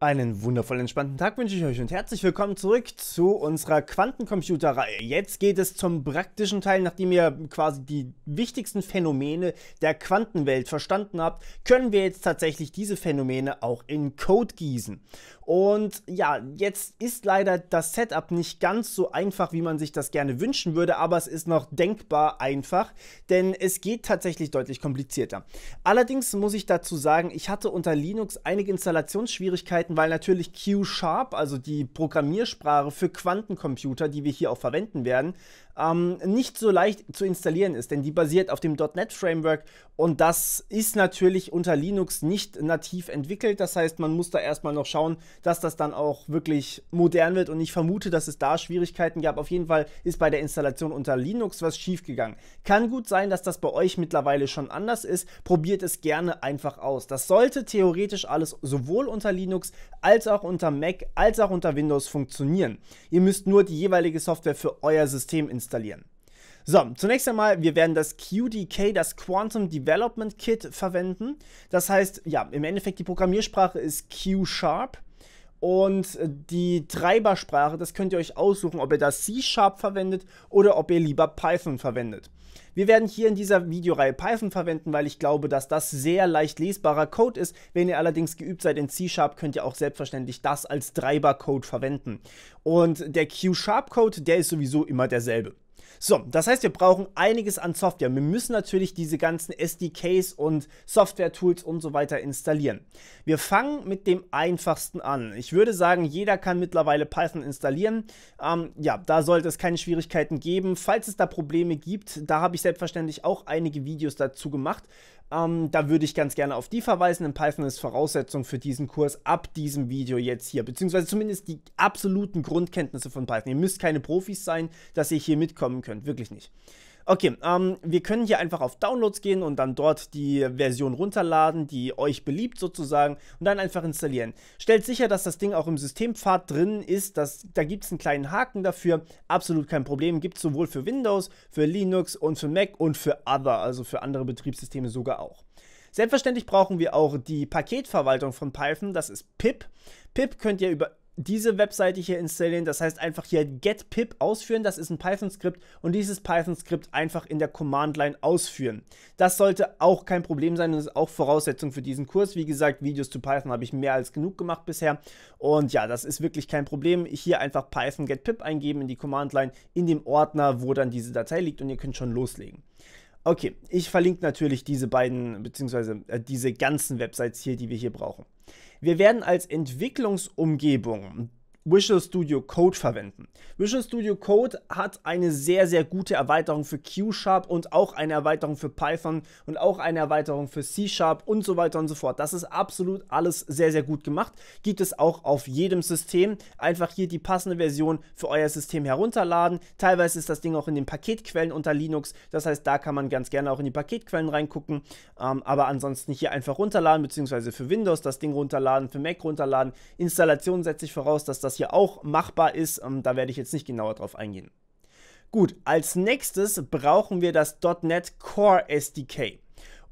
Einen wundervoll entspannten Tag wünsche ich euch und herzlich willkommen zurück zu unserer Quantencomputer-Reihe. Jetzt geht es zum praktischen Teil, nachdem ihr quasi die wichtigsten Phänomene der Quantenwelt verstanden habt, können wir jetzt tatsächlich diese Phänomene auch in Code gießen. Und ja, jetzt ist leider das Setup nicht ganz so einfach, wie man sich das gerne wünschen würde, aber es ist noch denkbar einfach, denn es geht tatsächlich deutlich komplizierter. Allerdings muss ich dazu sagen, ich hatte unter Linux einige Installationsschwierigkeiten Möglichkeiten, weil natürlich Q-Sharp, also die Programmiersprache für Quantencomputer, die wir hier auch verwenden werden, ähm, nicht so leicht zu installieren ist, denn die basiert auf dem .NET Framework und das ist natürlich unter Linux nicht nativ entwickelt. Das heißt, man muss da erstmal noch schauen, dass das dann auch wirklich modern wird und ich vermute, dass es da Schwierigkeiten gab. Auf jeden Fall ist bei der Installation unter Linux was schiefgegangen. Kann gut sein, dass das bei euch mittlerweile schon anders ist. Probiert es gerne einfach aus. Das sollte theoretisch alles sowohl unter Linux als auch unter Mac als auch unter Windows funktionieren. Ihr müsst nur die jeweilige Software für euer System installieren installieren. So, zunächst einmal, wir werden das QDK, das Quantum Development Kit verwenden. Das heißt, ja, im Endeffekt die Programmiersprache ist Q-Sharp. Und äh, die Treibersprache, das könnt ihr euch aussuchen, ob ihr das C-Sharp verwendet oder ob ihr lieber Python verwendet. Wir werden hier in dieser Videoreihe Python verwenden, weil ich glaube, dass das sehr leicht lesbarer Code ist. Wenn ihr allerdings geübt seid in C-Sharp, könnt ihr auch selbstverständlich das als Treibercode verwenden. Und der Q-Sharp-Code, der ist sowieso immer derselbe. So, das heißt, wir brauchen einiges an Software. Wir müssen natürlich diese ganzen SDKs und Software-Tools und so weiter installieren. Wir fangen mit dem einfachsten an. Ich würde sagen, jeder kann mittlerweile Python installieren. Ähm, ja, da sollte es keine Schwierigkeiten geben. Falls es da Probleme gibt, da habe ich selbstverständlich auch einige Videos dazu gemacht. Ähm, da würde ich ganz gerne auf die verweisen, denn Python ist Voraussetzung für diesen Kurs ab diesem Video jetzt hier, beziehungsweise zumindest die absoluten Grundkenntnisse von Python. Ihr müsst keine Profis sein, dass ihr hier mitkommen könnt, wirklich nicht. Okay, ähm, wir können hier einfach auf Downloads gehen und dann dort die Version runterladen, die euch beliebt sozusagen, und dann einfach installieren. Stellt sicher, dass das Ding auch im Systempfad drin ist. Das, da gibt es einen kleinen Haken dafür. Absolut kein Problem. Gibt es sowohl für Windows, für Linux und für Mac und für Other, also für andere Betriebssysteme sogar auch. Selbstverständlich brauchen wir auch die Paketverwaltung von Python, das ist PIP. PIP könnt ihr über diese Webseite hier installieren. Das heißt einfach hier get pip ausführen. Das ist ein Python-Skript und dieses Python-Skript einfach in der Command-Line ausführen. Das sollte auch kein Problem sein und ist auch Voraussetzung für diesen Kurs. Wie gesagt, Videos zu Python habe ich mehr als genug gemacht bisher. Und ja, das ist wirklich kein Problem. Hier einfach Python get pip eingeben in die Command-Line in dem Ordner, wo dann diese Datei liegt und ihr könnt schon loslegen. Okay, ich verlinke natürlich diese beiden, beziehungsweise äh, diese ganzen Websites hier, die wir hier brauchen. Wir werden als Entwicklungsumgebung Visual Studio Code verwenden. Visual Studio Code hat eine sehr, sehr gute Erweiterung für Q-Sharp und auch eine Erweiterung für Python und auch eine Erweiterung für C-Sharp und so weiter und so fort. Das ist absolut alles sehr, sehr gut gemacht. Gibt es auch auf jedem System. Einfach hier die passende Version für euer System herunterladen. Teilweise ist das Ding auch in den Paketquellen unter Linux. Das heißt, da kann man ganz gerne auch in die Paketquellen reingucken. Ähm, aber ansonsten hier einfach runterladen, beziehungsweise für Windows das Ding runterladen, für Mac runterladen. Installation setze ich voraus, dass das hier auch machbar ist. Ähm, da werde ich jetzt nicht genauer drauf eingehen. Gut, als nächstes brauchen wir das .NET Core SDK.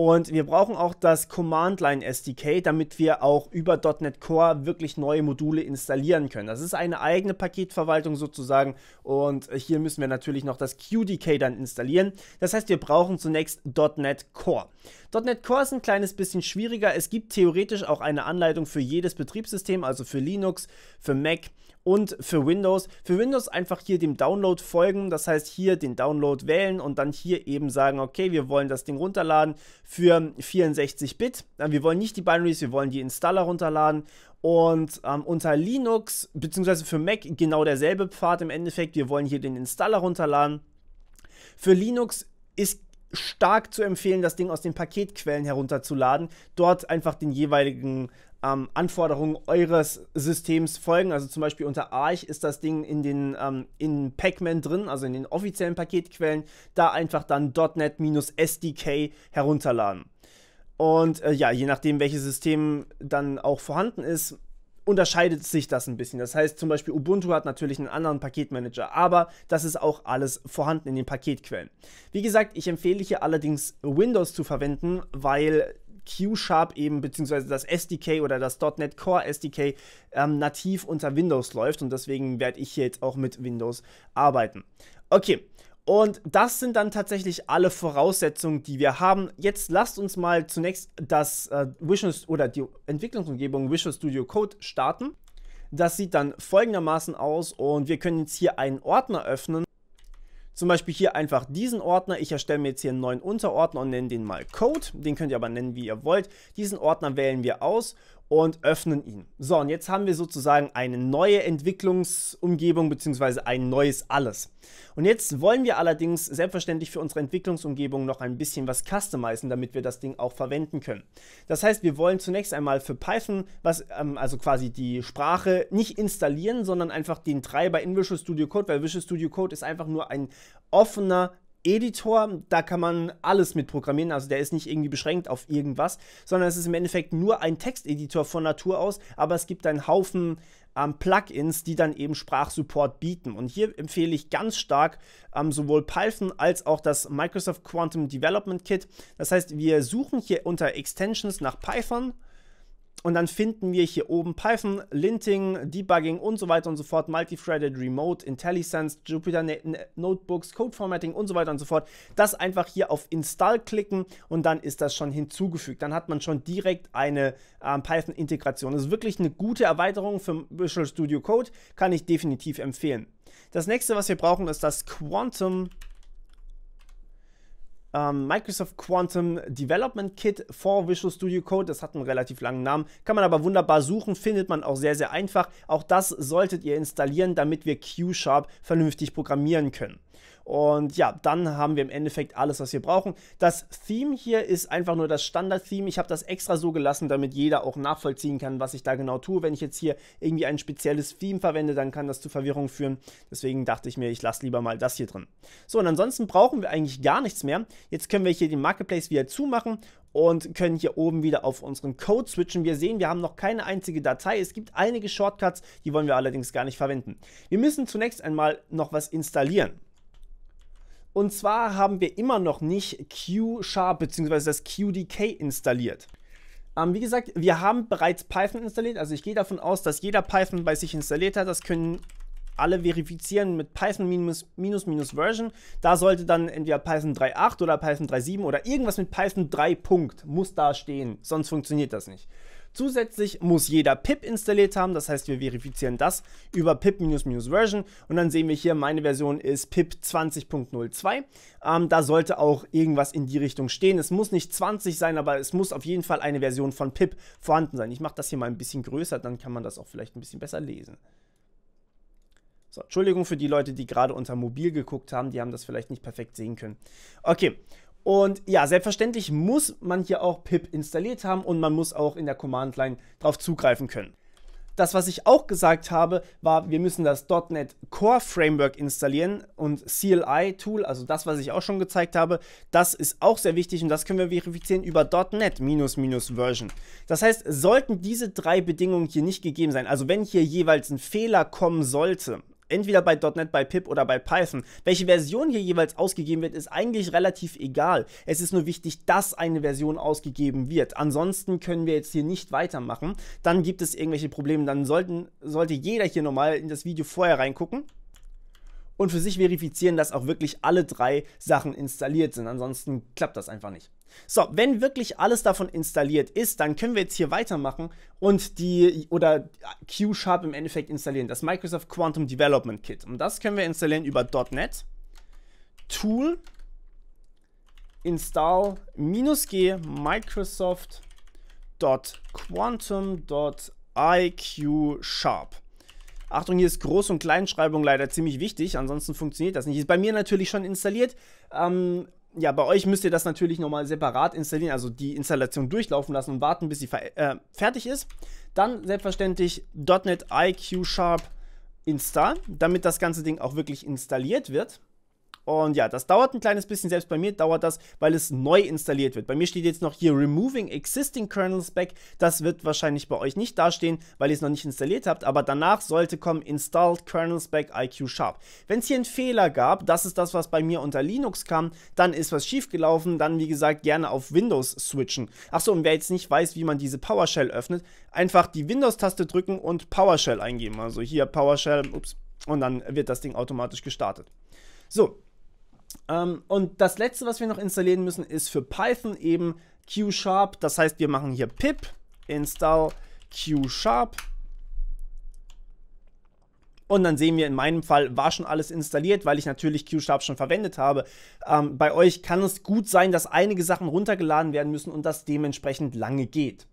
Und wir brauchen auch das Command Line SDK, damit wir auch über .NET Core wirklich neue Module installieren können. Das ist eine eigene Paketverwaltung sozusagen und hier müssen wir natürlich noch das QDK dann installieren. Das heißt, wir brauchen zunächst .NET Core. .NET Core ist ein kleines bisschen schwieriger. Es gibt theoretisch auch eine Anleitung für jedes Betriebssystem, also für Linux, für Mac und für Windows. Für Windows einfach hier dem Download folgen, das heißt hier den Download wählen und dann hier eben sagen, okay, wir wollen das Ding runterladen für 64-Bit. Äh, wir wollen nicht die Binaries, wir wollen die Installer runterladen und ähm, unter Linux beziehungsweise für Mac genau derselbe Pfad im Endeffekt. Wir wollen hier den Installer runterladen. Für Linux ist stark zu empfehlen, das Ding aus den Paketquellen herunterzuladen, dort einfach den jeweiligen ähm, Anforderungen eures Systems folgen. Also zum Beispiel unter Arch ist das Ding in den ähm, in Pacman drin, also in den offiziellen Paketquellen. Da einfach dann .NET-SDK herunterladen. Und äh, ja, je nachdem, welches System dann auch vorhanden ist, unterscheidet sich das ein bisschen. Das heißt, zum Beispiel Ubuntu hat natürlich einen anderen Paketmanager, aber das ist auch alles vorhanden in den Paketquellen. Wie gesagt, ich empfehle hier allerdings Windows zu verwenden, weil Q-Sharp eben, beziehungsweise das SDK oder das .NET Core SDK ähm, nativ unter Windows läuft und deswegen werde ich hier jetzt auch mit Windows arbeiten. Okay, und das sind dann tatsächlich alle Voraussetzungen, die wir haben. Jetzt lasst uns mal zunächst das äh, Visual oder die Entwicklungsumgebung Visual Studio Code starten. Das sieht dann folgendermaßen aus und wir können jetzt hier einen Ordner öffnen zum Beispiel hier einfach diesen Ordner. Ich erstelle mir jetzt hier einen neuen Unterordner und nenne den mal Code. Den könnt ihr aber nennen, wie ihr wollt. Diesen Ordner wählen wir aus und öffnen ihn. So, und jetzt haben wir sozusagen eine neue Entwicklungsumgebung bzw. ein neues Alles. Und jetzt wollen wir allerdings selbstverständlich für unsere Entwicklungsumgebung noch ein bisschen was customizen, damit wir das Ding auch verwenden können. Das heißt, wir wollen zunächst einmal für Python, was, ähm, also quasi die Sprache, nicht installieren, sondern einfach den Treiber in Visual Studio Code, weil Visual Studio Code ist einfach nur ein offener Editor, da kann man alles mit programmieren, also der ist nicht irgendwie beschränkt auf irgendwas, sondern es ist im Endeffekt nur ein Texteditor von Natur aus, aber es gibt einen Haufen ähm, Plugins, die dann eben Sprachsupport bieten. Und hier empfehle ich ganz stark ähm, sowohl Python als auch das Microsoft Quantum Development Kit. Das heißt, wir suchen hier unter Extensions nach Python und dann finden wir hier oben Python, Linting, Debugging und so weiter und so fort, Multithreaded, Remote, IntelliSense, Jupyter Notebooks, Code Formatting und so weiter und so fort. Das einfach hier auf Install klicken und dann ist das schon hinzugefügt. Dann hat man schon direkt eine ähm, Python-Integration. Das ist wirklich eine gute Erweiterung für Visual Studio Code, kann ich definitiv empfehlen. Das nächste, was wir brauchen, ist das Quantum ähm, Microsoft Quantum Development Kit for Visual Studio Code. Das hat einen relativ langen Namen, kann man aber wunderbar suchen, findet man auch sehr, sehr einfach. Auch das solltet ihr installieren, damit wir Q-Sharp vernünftig programmieren können. Und ja, dann haben wir im Endeffekt alles, was wir brauchen. Das Theme hier ist einfach nur das Standard-Theme. Ich habe das extra so gelassen, damit jeder auch nachvollziehen kann, was ich da genau tue. Wenn ich jetzt hier irgendwie ein spezielles Theme verwende, dann kann das zu Verwirrung führen. Deswegen dachte ich mir, ich lasse lieber mal das hier drin. So, und ansonsten brauchen wir eigentlich gar nichts mehr. Jetzt können wir hier den Marketplace wieder zumachen und können hier oben wieder auf unseren Code switchen. Wir sehen, wir haben noch keine einzige Datei. Es gibt einige Shortcuts, die wollen wir allerdings gar nicht verwenden. Wir müssen zunächst einmal noch was installieren. Und zwar haben wir immer noch nicht Q-Sharp bzw. das QDK installiert. Ähm, wie gesagt, wir haben bereits Python installiert. Also ich gehe davon aus, dass jeder Python bei sich installiert hat. Das können alle verifizieren mit Python minus, minus, minus Version. Da sollte dann entweder Python 3.8 oder Python 3.7 oder irgendwas mit Python 3. Punkt muss da stehen, sonst funktioniert das nicht. Zusätzlich muss jeder PIP installiert haben, das heißt wir verifizieren das über pip-version und dann sehen wir hier, meine Version ist pip 20.02. Ähm, da sollte auch irgendwas in die Richtung stehen. Es muss nicht 20 sein, aber es muss auf jeden Fall eine Version von pip vorhanden sein. Ich mache das hier mal ein bisschen größer, dann kann man das auch vielleicht ein bisschen besser lesen. So, Entschuldigung für die Leute, die gerade unter Mobil geguckt haben, die haben das vielleicht nicht perfekt sehen können. Okay, und ja, selbstverständlich muss man hier auch pip installiert haben und man muss auch in der Command Line darauf zugreifen können. Das, was ich auch gesagt habe, war, wir müssen das .NET Core Framework installieren und CLI Tool, also das, was ich auch schon gezeigt habe, das ist auch sehr wichtig und das können wir verifizieren über .NET minus minus Version. Das heißt, sollten diese drei Bedingungen hier nicht gegeben sein, also wenn hier jeweils ein Fehler kommen sollte, entweder bei .NET, bei PIP oder bei Python. Welche Version hier jeweils ausgegeben wird, ist eigentlich relativ egal. Es ist nur wichtig, dass eine Version ausgegeben wird. Ansonsten können wir jetzt hier nicht weitermachen. Dann gibt es irgendwelche Probleme. Dann sollten, sollte jeder hier nochmal in das Video vorher reingucken und für sich verifizieren, dass auch wirklich alle drei Sachen installiert sind. Ansonsten klappt das einfach nicht. So, wenn wirklich alles davon installiert ist, dann können wir jetzt hier weitermachen und die oder Q-Sharp im Endeffekt installieren, das Microsoft Quantum Development Kit. Und das können wir installieren über .NET Tool install minus -g microsoft.quantum.iq sharp. Achtung, hier ist Groß- und Kleinschreibung leider ziemlich wichtig, ansonsten funktioniert das nicht. Ist bei mir natürlich schon installiert. Ähm, ja, bei euch müsst ihr das natürlich nochmal separat installieren, also die Installation durchlaufen lassen und warten, bis sie äh, fertig ist. Dann selbstverständlich .NET IQ Sharp Install, damit das ganze Ding auch wirklich installiert wird. Und ja, das dauert ein kleines bisschen, selbst bei mir dauert das, weil es neu installiert wird. Bei mir steht jetzt noch hier Removing Existing Kernel Spec. Das wird wahrscheinlich bei euch nicht dastehen, weil ihr es noch nicht installiert habt, aber danach sollte kommen Installed Kernel Spec IQ Sharp. Wenn es hier einen Fehler gab, das ist das, was bei mir unter Linux kam, dann ist was schiefgelaufen, dann wie gesagt gerne auf Windows switchen. Achso, und wer jetzt nicht weiß, wie man diese PowerShell öffnet, einfach die Windows-Taste drücken und PowerShell eingeben. Also hier PowerShell, ups, und dann wird das Ding automatisch gestartet. So, ähm, und das letzte, was wir noch installieren müssen, ist für Python eben Q-Sharp. Das heißt, wir machen hier pip install Q-Sharp. Und dann sehen wir, in meinem Fall war schon alles installiert, weil ich natürlich Q-Sharp schon verwendet habe. Ähm, bei euch kann es gut sein, dass einige Sachen runtergeladen werden müssen und das dementsprechend lange geht.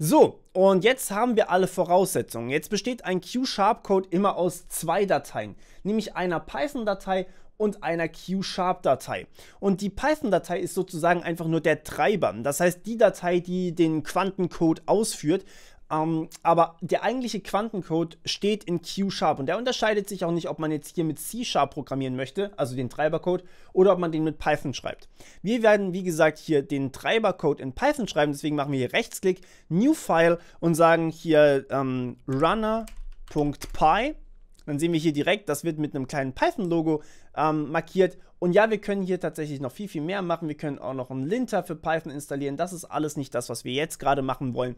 So, und jetzt haben wir alle Voraussetzungen. Jetzt besteht ein Q-Sharp-Code immer aus zwei Dateien, nämlich einer Python-Datei und einer Q-Sharp-Datei. Und die Python-Datei ist sozusagen einfach nur der Treiber. Das heißt, die Datei, die den Quantencode ausführt, ähm, aber der eigentliche Quantencode steht in Q-Sharp und der unterscheidet sich auch nicht, ob man jetzt hier mit C-Sharp programmieren möchte, also den Treibercode, oder ob man den mit Python schreibt. Wir werden, wie gesagt, hier den Treibercode in Python schreiben, deswegen machen wir hier Rechtsklick, New File und sagen hier ähm, runner.py. Dann sehen wir hier direkt, das wird mit einem kleinen Python-Logo ähm, markiert. Und ja, wir können hier tatsächlich noch viel, viel mehr machen. Wir können auch noch einen Linter für Python installieren. Das ist alles nicht das, was wir jetzt gerade machen wollen.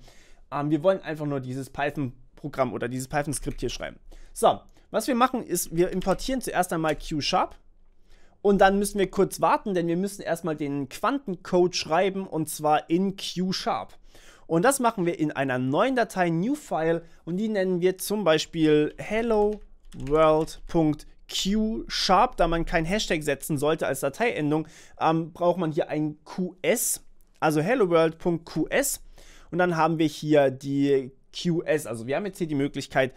Ähm, wir wollen einfach nur dieses Python-Programm oder dieses Python-Skript hier schreiben. So, was wir machen ist, wir importieren zuerst einmal Q-Sharp. Und dann müssen wir kurz warten, denn wir müssen erstmal den Quantencode schreiben und zwar in Q-Sharp. Und das machen wir in einer neuen Datei, New File, und die nennen wir zum Beispiel hello world.q Q-Sharp, da man kein Hashtag setzen sollte als Dateiendung, ähm, braucht man hier ein QS, also helloworld.qs. Und dann haben wir hier die QS. Also wir haben jetzt hier die Möglichkeit,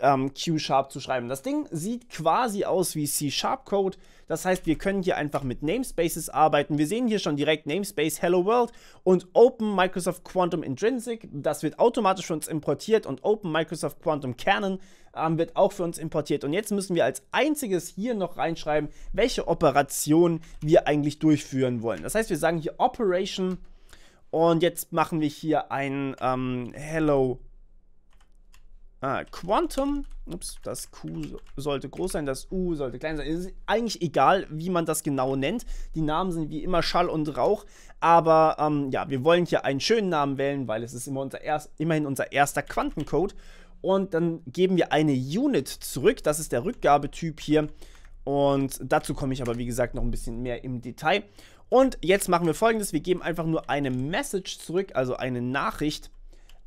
ähm, Q-Sharp zu schreiben. Das Ding sieht quasi aus wie C-Sharp-Code. Das heißt, wir können hier einfach mit Namespaces arbeiten. Wir sehen hier schon direkt Namespace Hello World und Open Microsoft Quantum Intrinsic. Das wird automatisch für uns importiert und Open Microsoft Quantum Canon ähm, wird auch für uns importiert. Und jetzt müssen wir als einziges hier noch reinschreiben, welche Operation wir eigentlich durchführen wollen. Das heißt, wir sagen hier Operation und jetzt machen wir hier ein ähm, Hello Ah, Quantum. Ups, das Q sollte groß sein, das U sollte klein sein. Es Ist eigentlich egal, wie man das genau nennt. Die Namen sind wie immer Schall und Rauch. Aber ähm, ja, wir wollen hier einen schönen Namen wählen, weil es ist immer unser erst, immerhin unser erster Quantencode. Und dann geben wir eine Unit zurück. Das ist der Rückgabetyp hier. Und dazu komme ich aber, wie gesagt, noch ein bisschen mehr im Detail. Und jetzt machen wir folgendes. Wir geben einfach nur eine Message zurück, also eine Nachricht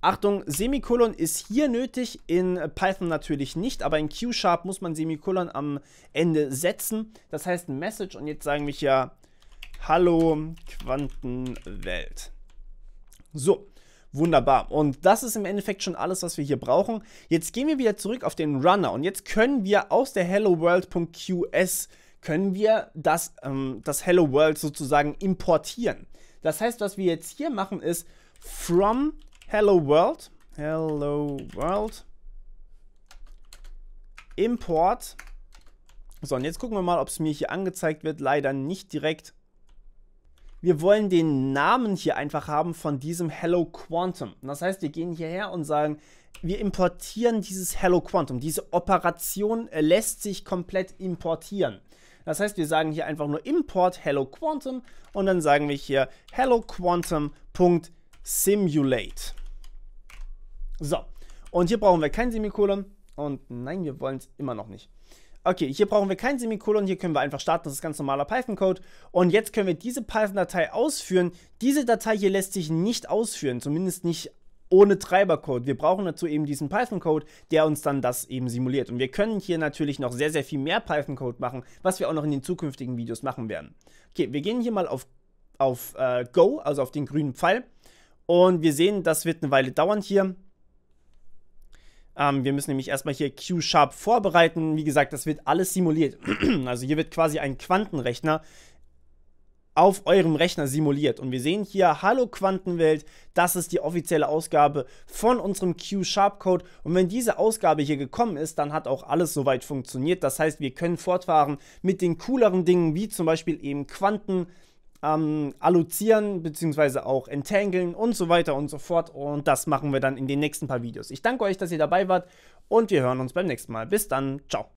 Achtung, Semikolon ist hier nötig, in Python natürlich nicht, aber in Q-Sharp muss man Semikolon am Ende setzen. Das heißt Message und jetzt sagen wir ja Hallo Quantenwelt. So, wunderbar. Und das ist im Endeffekt schon alles, was wir hier brauchen. Jetzt gehen wir wieder zurück auf den Runner und jetzt können wir aus der HelloWorld.qs können wir das, ähm, das Hello World sozusagen importieren. Das heißt, was wir jetzt hier machen ist from Hello World. Hello World. Import. So, und jetzt gucken wir mal, ob es mir hier angezeigt wird. Leider nicht direkt. Wir wollen den Namen hier einfach haben von diesem Hello Quantum. Das heißt, wir gehen hierher und sagen, wir importieren dieses Hello Quantum. Diese Operation äh, lässt sich komplett importieren. Das heißt, wir sagen hier einfach nur import Hello Quantum und dann sagen wir hier Hello Quantum.simulate. So, und hier brauchen wir kein Semikolon. Und nein, wir wollen es immer noch nicht. Okay, hier brauchen wir kein Semikolon, hier können wir einfach starten, das ist ganz normaler Python-Code. Und jetzt können wir diese Python-Datei ausführen. Diese Datei hier lässt sich nicht ausführen, zumindest nicht ohne Treibercode. Wir brauchen dazu eben diesen Python-Code, der uns dann das eben simuliert. Und wir können hier natürlich noch sehr, sehr viel mehr Python-Code machen, was wir auch noch in den zukünftigen Videos machen werden. Okay, wir gehen hier mal auf, auf äh, Go, also auf den grünen Pfeil. Und wir sehen, das wird eine Weile dauern hier. Ähm, wir müssen nämlich erstmal hier Q-Sharp vorbereiten. Wie gesagt, das wird alles simuliert. also hier wird quasi ein Quantenrechner auf eurem Rechner simuliert. Und wir sehen hier, hallo Quantenwelt, das ist die offizielle Ausgabe von unserem Q-Sharp-Code. Und wenn diese Ausgabe hier gekommen ist, dann hat auch alles soweit funktioniert. Das heißt, wir können fortfahren mit den cooleren Dingen, wie zum Beispiel eben Quanten ähm, alluzieren bzw. auch entangeln und so weiter und so fort. Und das machen wir dann in den nächsten paar Videos. Ich danke euch, dass ihr dabei wart und wir hören uns beim nächsten Mal. Bis dann, ciao.